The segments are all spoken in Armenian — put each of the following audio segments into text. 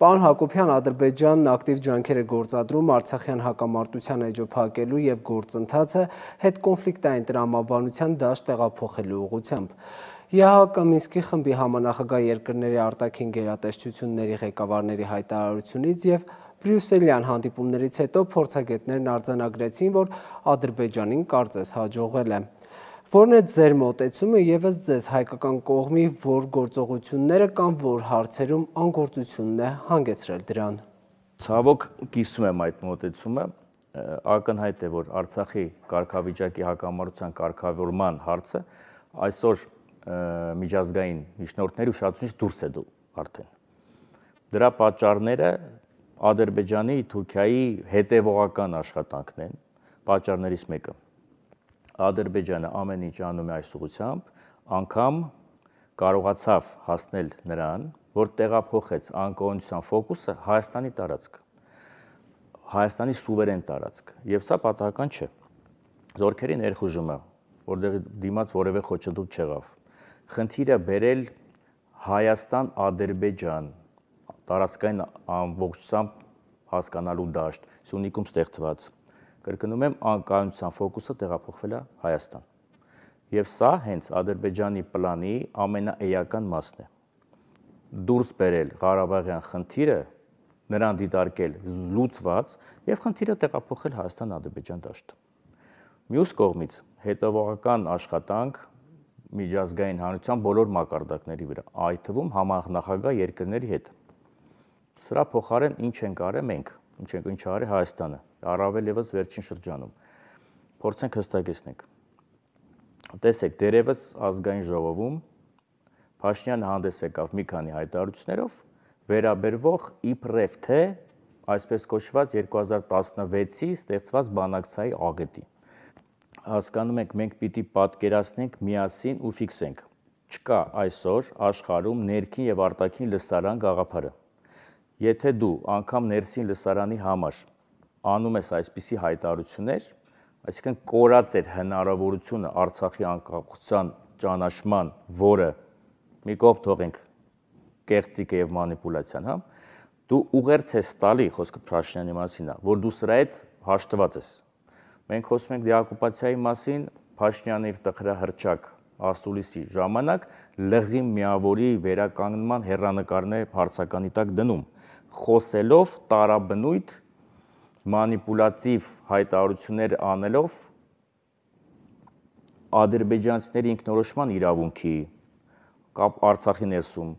Պան Հակոբյան Ադրբեջանն ակտիվ ջանքեր է գործադրում Արցախյան հակամարտության էջոփակելու եւ գործընթացը հետ կոնֆլիկտային տրամաբանության դաշտ տեղափոխելու ուղղությամբ։ ԵԱՀԿ Մինսկի խմբի համանախագահ երկրների արտաքին գերատեսչությունների ղեկավարների հայտարարությունից եւ Բրյուսելյան հանդիպումներից հետո փորձագետներն արձանագրեցին, որ Ադրբեջանին կարծես հաջողել է։ Ադրբեջան Որն է ձեր մտածումը եւ ըստ ձեզ հայկական կողմի որ գործողությունները կամ որ հարցերում անգործությունն է հանգեցրել դրան։ Ցավոք կիսում եմ այդ մտածումը ակնհայտ է որ Արցախի կարգավիճակի հակամարտության կարգավորման հարցը այսօր միջազգային միջնորդների ուշադրությունից դուրս է դու արդեն։ Դրա պատճառները Ադրբեջանի, Թուրքիայի հետևողական աշխատանքն են, պատճառներից մեկը։ Ադրբեջանը ամեն ինչ անում է այս ուղությամբ, անգամ կարողացավ հասնել նրան, որ տեղափոխեց անկողնության ֆոկուսը Հայաստանի տարածք, Հայաստանի սուվերեն տարածք, եւ սա պատահական չէ։ Զորքերի ներխուժումը, որտեղ դիմաց որևէ խոչընդոտ չեղավ։ Խնդիրը բերել Հայաստան-Ադրբեջան տարածքային ամբողջությամբ հասկանալու դաշտ, Սյունիքում ստեղծված կրկնում եմ, անկայունության ֆոկուսը տեղափոխվել է Հայաստան։ Եվ սա հենց Ադրբեջանի պլանի ամենաեական մասն է։ Դուրս բերել Ղարաբաղյան խնդիրը, նրան դիտարկել լուծված եւ խնդիրը տեղափոխել Հայաստան-Ադրբեջան դաշտ։ Մյուս կողմից հետևողական աշխատանք միջազգային հանրության բոլոր մակարդակների վրա, այդ թվում համանախագահ երկրների հետ։ Սրա փոխարեն ինչ ենք արել մենք ինչ ենք ինչ արի Հայաստանը, առավել եւս վերջին շրջանում։ Փորձենք հստակեցնենք։ Տեսեք, դերևս ազգային ժողովում Փաշինյանը հանդես եկավ մի քանի հայտարարություններով վերաբերվող իբրև թե այսպես կոչված 2016-ի ստեղծված բանակցայի աղետի։ Հասկանում եք, մենք պիտի պատկերացնենք միասին ու ֆիքսենք։ Չկա այսօր աշխարհում ներքին եւ արտաքին լսարան գաղափարը Եթե դու անգամ ներսին լսարանի համար անում ես այսպիսի հայտարարություններ, այսինքն կորած էր հնարավորությունը Արցախի անկախության ճանաչման, որը մի կողմ թողենք կեղծիկ եւ մանիպուլյացիան, հա, դու ուղերձ ես տալի, խոսքը Փաշինյանի մասին է, որ դու սրա հետ հաշտված ես։ Մենք խոսում ենք դիակուպացիայի մասին, Փաշինյանի իր տխրահրճակ Աստուլիսի ժամանակ լղի միավորի վերականգնման հերրանկարն է հարցականի տակ դնում խոսելով տարաբնույթ մանիպուլատիվ հայտարարություններ անելով ադրբեջանցիների ինքնորոշման իրավունքի կապ Արցախի ներսում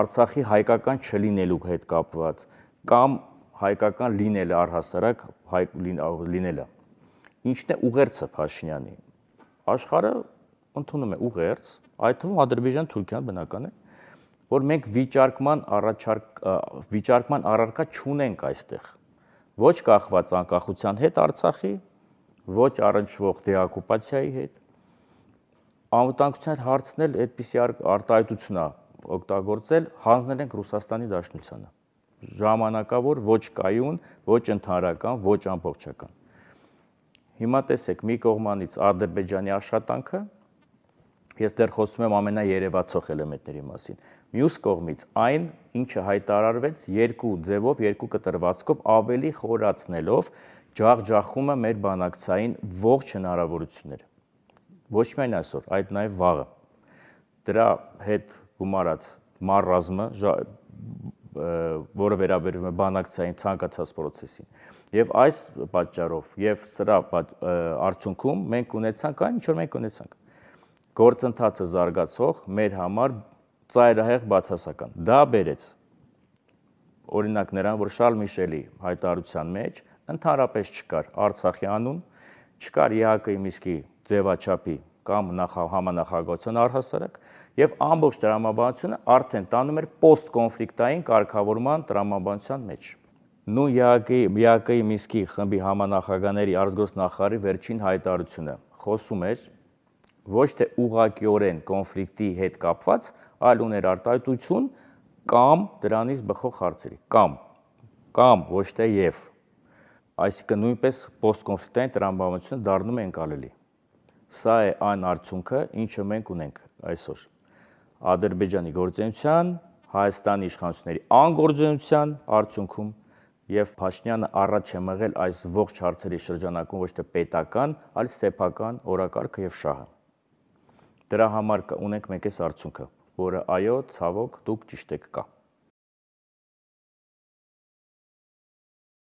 Արցախի հայկական չլինելու հետ կապված կամ հայկական լինելը առհասարակ հայ լինելը ինչն է ուղերձը Փաշինյանի աշխարհը ընդունում է ուղերձ այդ թվում Ադրբեջան Թուրքիան բնական է որ մենք վիճարկման առաջարկ վիճարկման առարկա չունենք այստեղ։ Ոչ կախված անկախության հետ Արցախի, ոչ առնչվող դեօկուպացիայի հետ։ Անվտանգության հարցն էլ այդպիսի արտահայտություն է օգտագործել, հանձնել ենք Ռուսաստանի Դաշնությանը։ Ժամանակավոր ոչ կայուն, ոչ ընդհանրական, ոչ ամբողջական։ Հիմա տեսեք, մի կողմանից Ադրբեջանի աշխատանքը, Ես դեռ խոսում եմ ամենաերևացող էլեմենտների մասին։ Մյուս կողմից այն, ինչը հայտարարվեց երկու ձևով, երկու կտրվածքով ավելի խորացնելով ջախջախումը մեր բանակցային ողջ հնարավորությունները։ Ոչ միայն այսօր, այդ նաև վաղը։ Դրա հետ գումարած մարազմը, որը վերաբերվում է բանակցային ցանկացած process-ին։ Եվ այս պատճառով եւ սրա արդյունքում մենք ունեցանք այն, ինչ որ մենք ունեցանք գործընթացը զարգացող մեր համար ծայրահեղ բացասական։ Դա բերեց օրինակ նրան, որ Շարլ Միշելի հայտարարության մեջ ընդհանրապես չկար Արցախի անուն, չկար ԵԱԿ-ի Միսկի ձևաչափի կամ համանախագահության առհասարակ եւ ամբողջ դրամաբանությունը արդեն տանում էր post-կոնֆլիկտային կարգավորման դրամաբանության մեջ։ Նույն ԵԱԿ-ի ԵԱԿ-ի Միսկի խմբի համանախագահների արտգործնախարարի վերջին հայտարարությունը խոսում էր ոչ թե ուղղակիորեն կոնֆլիկտի հետ կապված, այլ ուներ արտահայտություն կամ դրանից բխող հարցերի, կամ կամ ոչ թե եւ։ Այսինքն նույնպես post-կոնֆլիկտային տրամաբանությունը դառնում է անցալելի։ Սա է այն արդյունքը, ինչը մենք ունենք այսօր։ Ադրբեջանի գործունեության, Հայաստանի իշխանությունների անգործունեության արդյունքում եւ Փաշնյանը առաջ է մղել այս ողջ հարցերի շրջանակում ոչ թե պետական, այլ սեփական օրակարգը եւ շահը։ Դրա համար ունենք մեկես արցունքը, որը այո, ցավոք, դուք ճիշտ եք կա։